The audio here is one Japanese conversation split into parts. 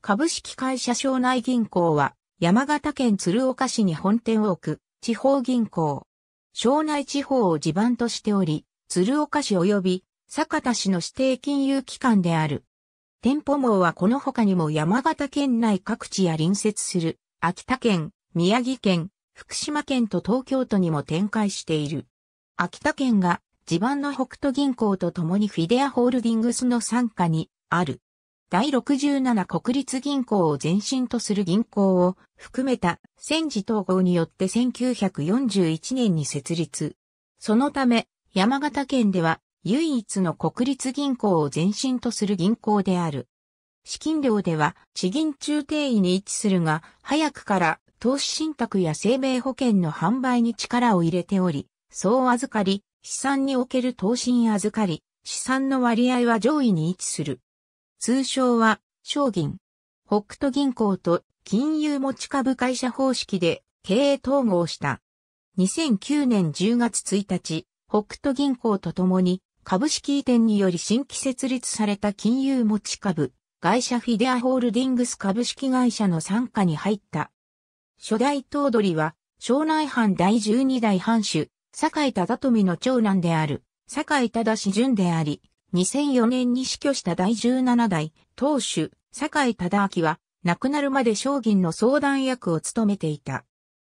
株式会社省内銀行は、山形県鶴岡市に本店を置く、地方銀行。省内地方を地盤としており、鶴岡市及び、酒田市の指定金融機関である。店舗網はこの他にも山形県内各地や隣接する、秋田県、宮城県、福島県と東京都にも展開している。秋田県が、地盤の北斗銀行と共にフィデアホールディングスの傘下にある。第67国立銀行を前身とする銀行を含めた戦時統合によって1941年に設立。そのため、山形県では唯一の国立銀行を前身とする銀行である。資金量では地銀中定位に位置するが、早くから投資信託や生命保険の販売に力を入れており、総預かり、資産における投資に預かり、資産の割合は上位に位置する。通称は、商銀。北斗銀行と金融持ち株会社方式で経営統合した。2009年10月1日、北斗銀行とともに株式移転により新規設立された金融持ち株、会社フィデアホールディングス株式会社の参加に入った。初代頭取は、省内藩第12代藩主、坂井忠富の長男である、坂井忠順であり、2004年に死去した第17代、当主、坂井忠明は、亡くなるまで将銀の相談役を務めていた。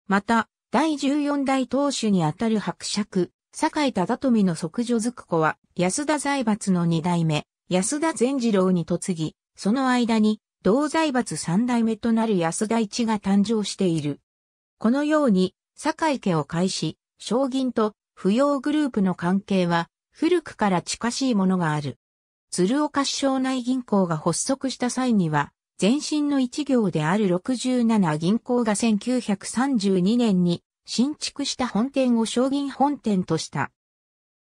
また、第14代当主にあたる伯爵、坂井忠富の即女づく子は、安田財閥の二代目、安田善次郎に嫁ぎ、その間に、同財閥三代目となる安田一が誕生している。このように、坂井家を介し、将銀と扶養グループの関係は、古くから近しいものがある。鶴岡市省内銀行が発足した際には、前身の一行である67銀行が1932年に新築した本店を商銀本店とした。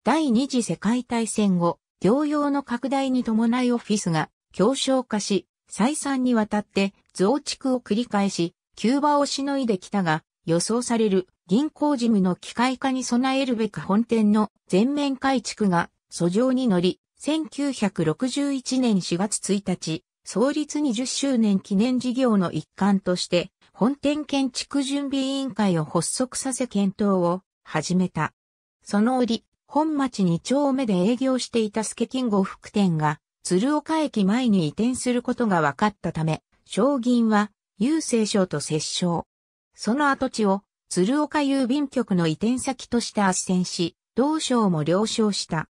第二次世界大戦後、業用の拡大に伴いオフィスが強商化し、再三にわたって増築を繰り返し、急場をしのいできたが、予想される銀行事務の機械化に備えるべく本店の全面改築が訴状に乗り、1961年4月1日、創立20周年記念事業の一環として、本店建築準備委員会を発足させ検討を始めた。その折、本町2丁目で営業していたスケキンゴ副店が、鶴岡駅前に移転することが分かったため、将銀は、郵政省と折衝。その跡地を鶴岡郵便局の移転先として斡旋し、同省も了承した。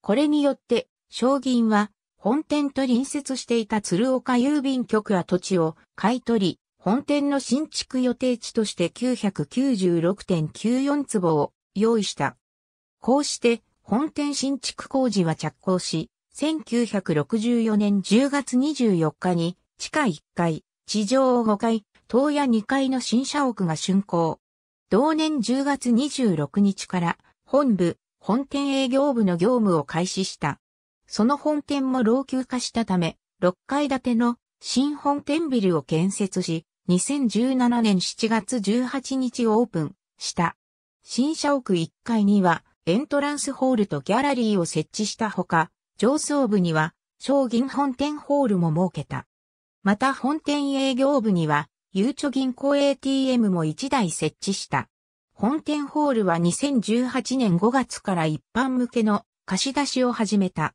これによって、将銀は本店と隣接していた鶴岡郵便局跡地を買い取り、本店の新築予定地として996.94坪を用意した。こうして本店新築工事は着工し、1964年10月24日に地下1階、地上5階、東屋2階の新社屋が竣工。同年10月26日から本部、本店営業部の業務を開始した。その本店も老朽化したため、6階建ての新本店ビルを建設し、2017年7月18日オープンした。新社屋1階にはエントランスホールとギャラリーを設置したほか、上層部には商銀本店ホールも設けた。また本店営業部にはゆうちょ銀行 ATM も1台設置した。本店ホールは2018年5月から一般向けの貸し出しを始めた。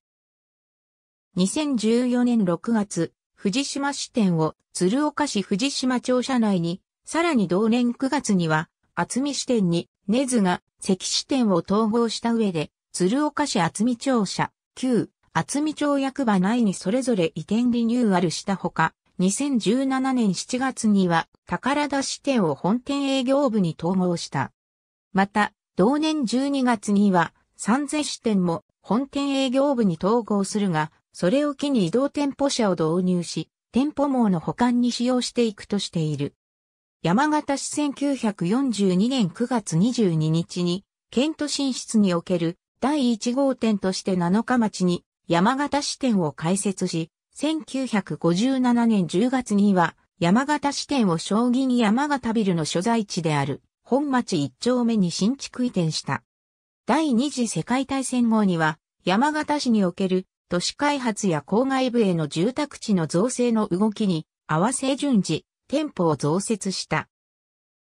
2014年6月、藤島支店を鶴岡市藤島庁舎内に、さらに同年9月には、厚見支店に根津が関支店を統合した上で、鶴岡市厚見庁舎、旧厚見町役場内にそれぞれ移転リニューアルしたほか、2017年7月には宝田支店を本店営業部に統合した。また、同年12月には三千支店も本店営業部に統合するが、それを機に移動店舗車を導入し、店舗網の保管に使用していくとしている。山形市1942年9月22日に、県都進出における第1号店として7日町に山形支店を開設し、1957年10月には、山形支店を将に山形ビルの所在地である、本町一丁目に新築移転した。第二次世界大戦後には、山形市における都市開発や郊外部への住宅地の造成の動きに合わせ順次、店舗を増設した。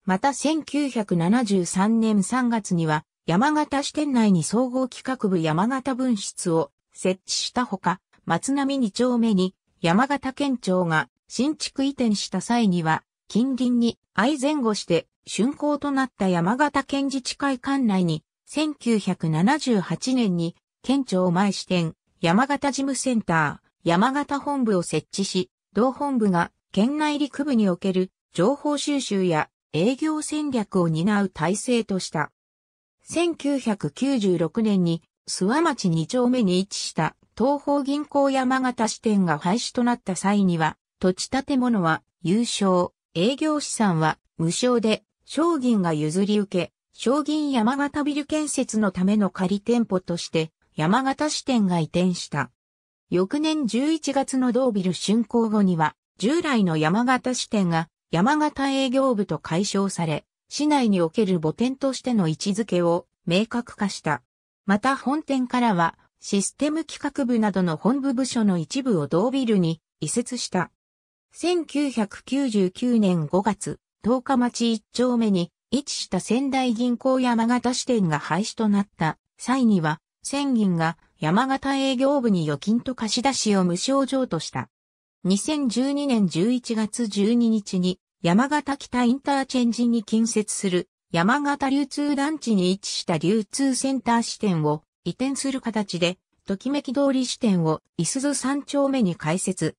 また1973年3月には、山形支店内に総合企画部山形分室を設置したほか、松並2丁目に山形県庁が新築移転した際には近隣に相前後して竣工となった山形県自治会管内に1978年に県庁前支店山形事務センター山形本部を設置し同本部が県内陸部における情報収集や営業戦略を担う体制とした。1996年に諏訪町2丁目に位置した東方銀行山形支店が廃止となった際には、土地建物は有償、営業資産は無償で、商銀が譲り受け、商銀山形ビル建設のための仮店舗として、山形支店が移転した。翌年11月の同ビル竣工後には、従来の山形支店が山形営業部と解消され、市内における母店としての位置づけを明確化した。また本店からは、システム企画部などの本部部署の一部を同ビルに移設した。1999年5月、10日町1丁目に位置した仙台銀行山形支店が廃止となった際には、仙銀が山形営業部に預金と貸し出しを無償譲渡した。2012年11月12日に山形北インターチェンジに近接する山形流通団地に位置した流通センター支店を移転する形で、ときめき通り支店を伊鈴三丁目に開設。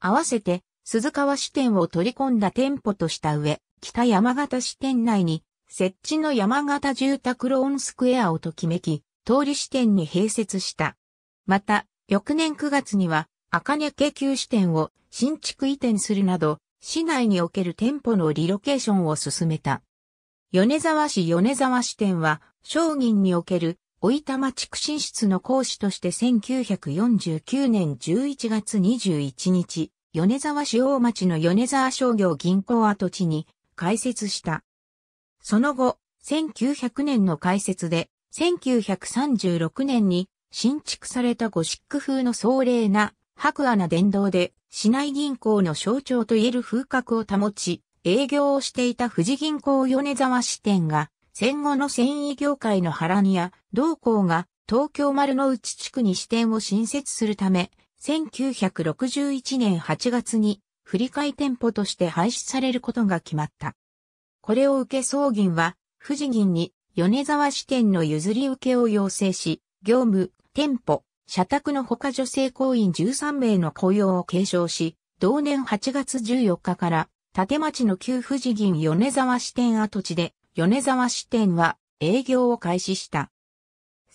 合わせて、鈴川支店を取り込んだ店舗とした上、北山形支店内に、設置の山形住宅ローンスクエアをときめき、通り支店に併設した。また、翌年9月には、赤根家旧支店を新築移転するなど、市内における店舗のリロケーションを進めた。米沢市米沢支店は、商人におけるおいたま畜進室の講師として1949年11月21日、米沢市大町の米沢商業銀行跡地に開設した。その後、1900年の開設で、1936年に新築されたゴシック風の壮麗な白亜な電動で市内銀行の象徴といえる風格を保ち、営業をしていた富士銀行米沢支店が戦後の繊維業界の波乱や、同校が東京丸の内地区に支店を新設するため、1961年8月に振り替店舗として廃止されることが決まった。これを受け総銀は、富士銀に米沢支店の譲り受けを要請し、業務、店舗、社宅の他女性行員13名の雇用を継承し、同年8月14日から、立町の旧富士銀米沢支店跡地で米沢支店は営業を開始した。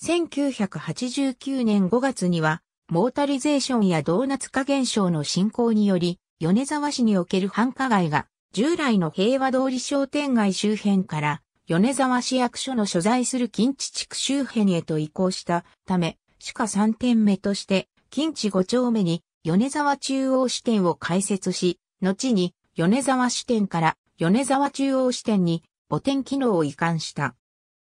1989年5月には、モータリゼーションやドーナツ化現象の進行により、米沢市における繁華街が、従来の平和通り商店街周辺から、米沢市役所の所在する近地地区周辺へと移行したため、地下3点目として、近地5丁目に米沢中央支店を開設し、後に米沢支店から米沢中央支店に母点機能を移管した。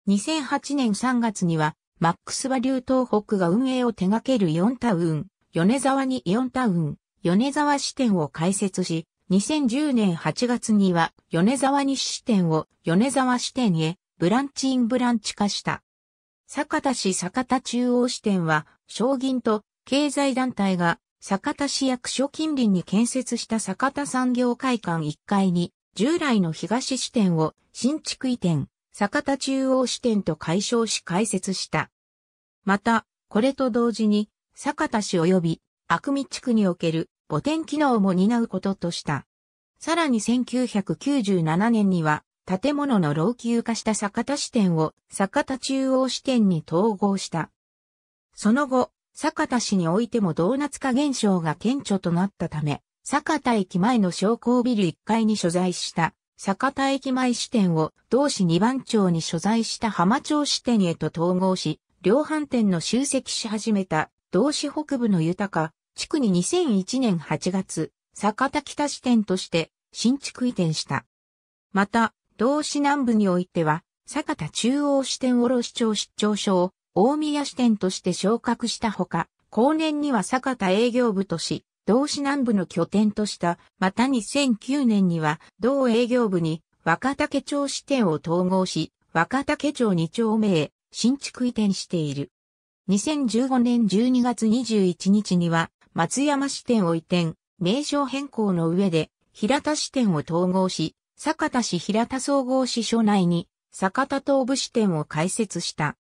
2008年3月には、マックスバリュー東北が運営を手掛ける4タウン、米沢に4タウン、米沢支店を開設し、2010年8月には米沢西支店を米沢支店へブランチインブランチ化した。坂田市坂田中央支店は、商銀と経済団体が坂田市役所近隣に建設した坂田産業会館1階に従来の東支店を新築移転、坂田中央支店と解消し開設した。また、これと同時に、坂田市及び、悪味見地区における母店機能も担うこととした。さらに1997年には、建物の老朽化した坂田支店を坂田中央支店に統合した。その後、坂田市においてもドーナツ化現象が顕著となったため、坂田駅前の商工ビル1階に所在した坂田駅前支店を同市二番町に所在した浜町支店へと統合し、量販店の集積し始めた同市北部の豊か、地区に2001年8月、坂田北支店として新築移転した。また、同市南部においては、坂田中央支店卸町出張所を大宮支店として昇格したほか、後年には坂田営業部とし、同市南部の拠点とした、また2009年には同営業部に若竹町支店を統合し、若竹町2丁目へ新築移転している。2015年12月21日には松山支店を移転、名称変更の上で平田支店を統合し、坂田市平田総合支所内に坂田東部支店を開設した。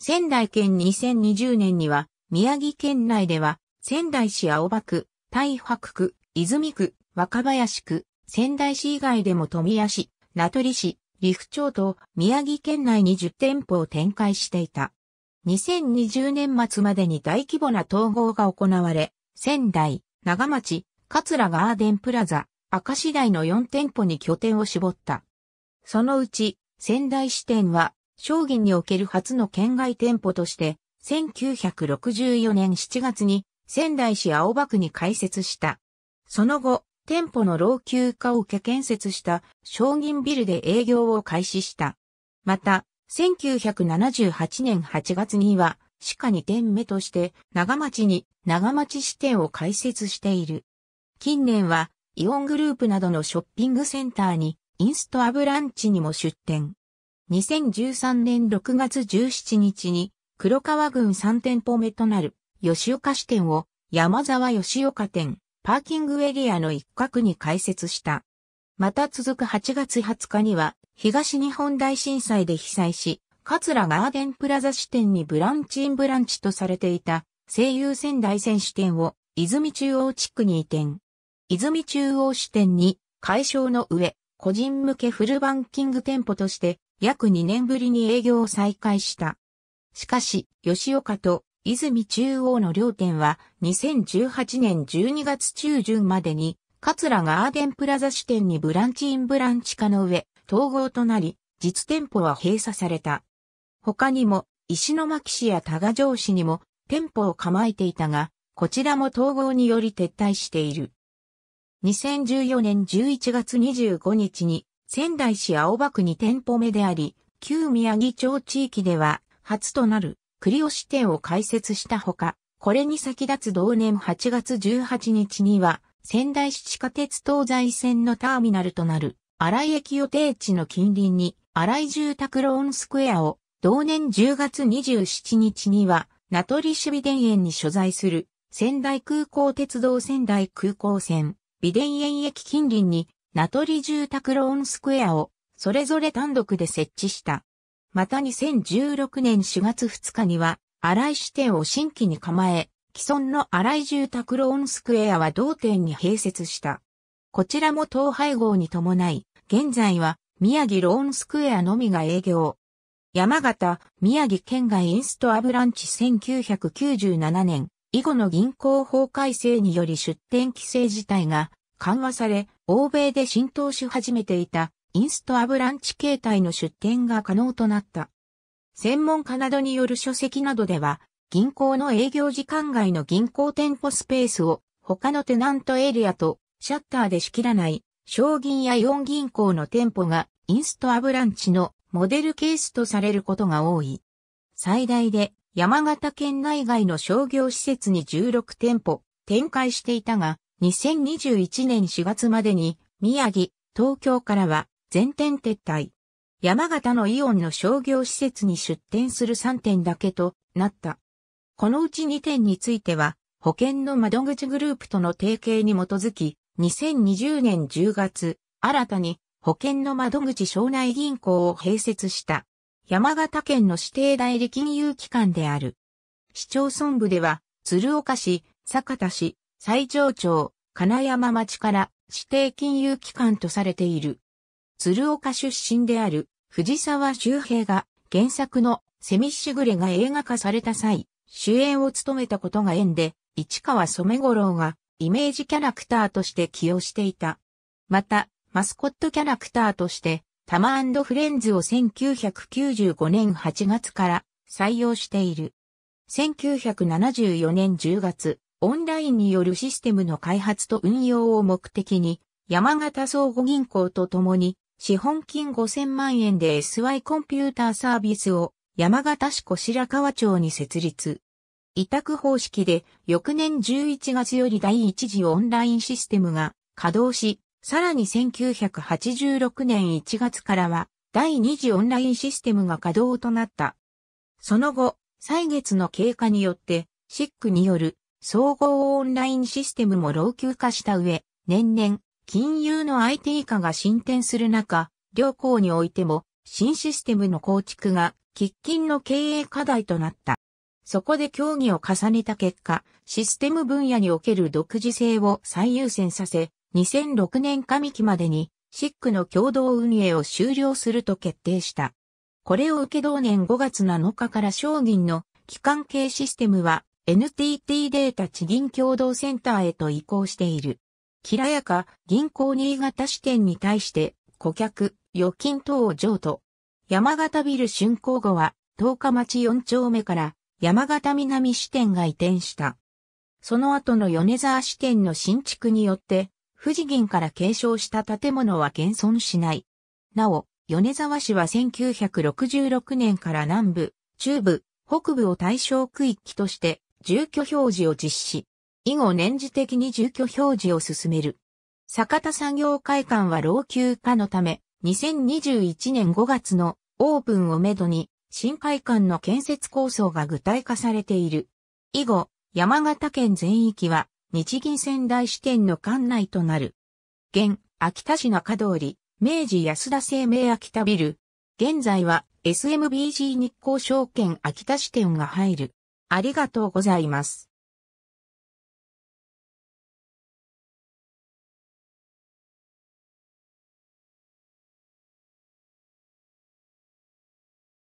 仙台県2020年には宮城県内では仙台市青葉区大白区、泉区、若林区、仙台市以外でも富谷市、名取市、利府町と宮城県内に10店舗を展開していた。2020年末までに大規模な統合が行われ、仙台、長町、桂ガーデンプラザ、明石台の4店舗に拠点を絞った。そのうち、仙台支店は、商品における初の県外店舗として、1964年7月に仙台市青葉区に開設した。その後、店舗の老朽化を受け建設した商銀ビルで営業を開始した。また、1978年8月には、歯科2店目として長町に長町支店を開設している。近年は、イオングループなどのショッピングセンターに、インストアブランチにも出店。2013年6月17日に、黒川郡3店舗目となる吉岡支店を山沢吉岡店、パーキングエリアの一角に開設した。また続く8月20日には、東日本大震災で被災し、桂ガーデンプラザ支店にブランチインブランチとされていた、西友仙台線支店を、泉中央地区に移転。泉中央支店に、解消の上、個人向けフルバンキング店舗として、約2年ぶりに営業を再開した。しかし、吉岡と泉中央の両店は2018年12月中旬までに、桂ガーデンプラザ支店にブランチインブランチ化の上、統合となり、実店舗は閉鎖された。他にも、石巻市や多賀城市にも店舗を構えていたが、こちらも統合により撤退している。2014年11月25日に仙台市青葉区に店舗目であり、旧宮城町地域では初となるリオ支店を開設したほか、これに先立つ同年8月18日には、仙台市地下鉄東西線のターミナルとなる、荒井駅予定地の近隣に、荒井住宅ローンスクエアを、同年10月27日には、名取市美田園に所在する、仙台空港鉄道仙台空港線、美田園駅近隣に、名取住宅ローンスクエアを、それぞれ単独で設置した。また2016年4月2日には、新井支店を新規に構え、既存の新井住宅ローンスクエアは同店に併設した。こちらも統廃合に伴い、現在は宮城ローンスクエアのみが営業。山形、宮城県外インストアブランチ1997年、以後の銀行法改正により出店規制自体が緩和され、欧米で浸透し始めていたインストアブランチ形態の出店が可能となった。専門家などによる書籍などでは、銀行の営業時間外の銀行店舗スペースを他のテナントエリアとシャッターで仕切らない、商銀やン銀行の店舗がインストアブランチのモデルケースとされることが多い。最大で山形県内外の商業施設に16店舗展開していたが、2021年4月までに宮城、東京からは全店撤退。山形のイオンの商業施設に出店する3店だけとなった。このうち2店については、保険の窓口グループとの提携に基づき、2020年10月、新たに保険の窓口省内銀行を併設した。山形県の指定代理金融機関である。市町村部では、鶴岡市、酒田市、西条町、金山町から指定金融機関とされている。鶴岡出身である藤沢周平が原作のセミシグレが映画化された際、主演を務めたことが縁で、市川染五郎がイメージキャラクターとして起用していた。また、マスコットキャラクターとして、タマフレンズを1995年8月から採用している。1974年10月、オンラインによるシステムの開発と運用を目的に、山形相互銀行と共に資本金5000万円で SY コンピューターサービスを山形市小白川町に設立。委託方式で翌年11月より第一次オンラインシステムが稼働し、さらに1986年1月からは第二次オンラインシステムが稼働となった。その後、歳月の経過によって、シックによる総合オンラインシステムも老朽化した上、年々金融の IT 化が進展する中、両校においても新システムの構築が喫緊の経営課題となった。そこで協議を重ねた結果、システム分野における独自性を最優先させ、2006年上期までに、シックの共同運営を終了すると決定した。これを受け同年5月7日から商銀の機関系システムは NTT データ地銀共同センターへと移行している。きらやか銀行新潟支店に対して顧客、預金等を譲渡。山形ビル竣工後は、十日町4丁目から山形南支店が移転した。その後の米沢支店の新築によって、富士銀から継承した建物は現存しない。なお、米沢市は1966年から南部、中部、北部を対象区域として住居表示を実施。以後年次的に住居表示を進める。坂田産業会館は老朽化のため、2021年5月のオープンをめどに、新会館の建設構想が具体化されている。以後、山形県全域は、日銀仙台支店の館内となる。現、秋田市中通り、明治安田生命秋田ビル。現在は SMBG 日興証券秋田支店が入る。ありがとうございます。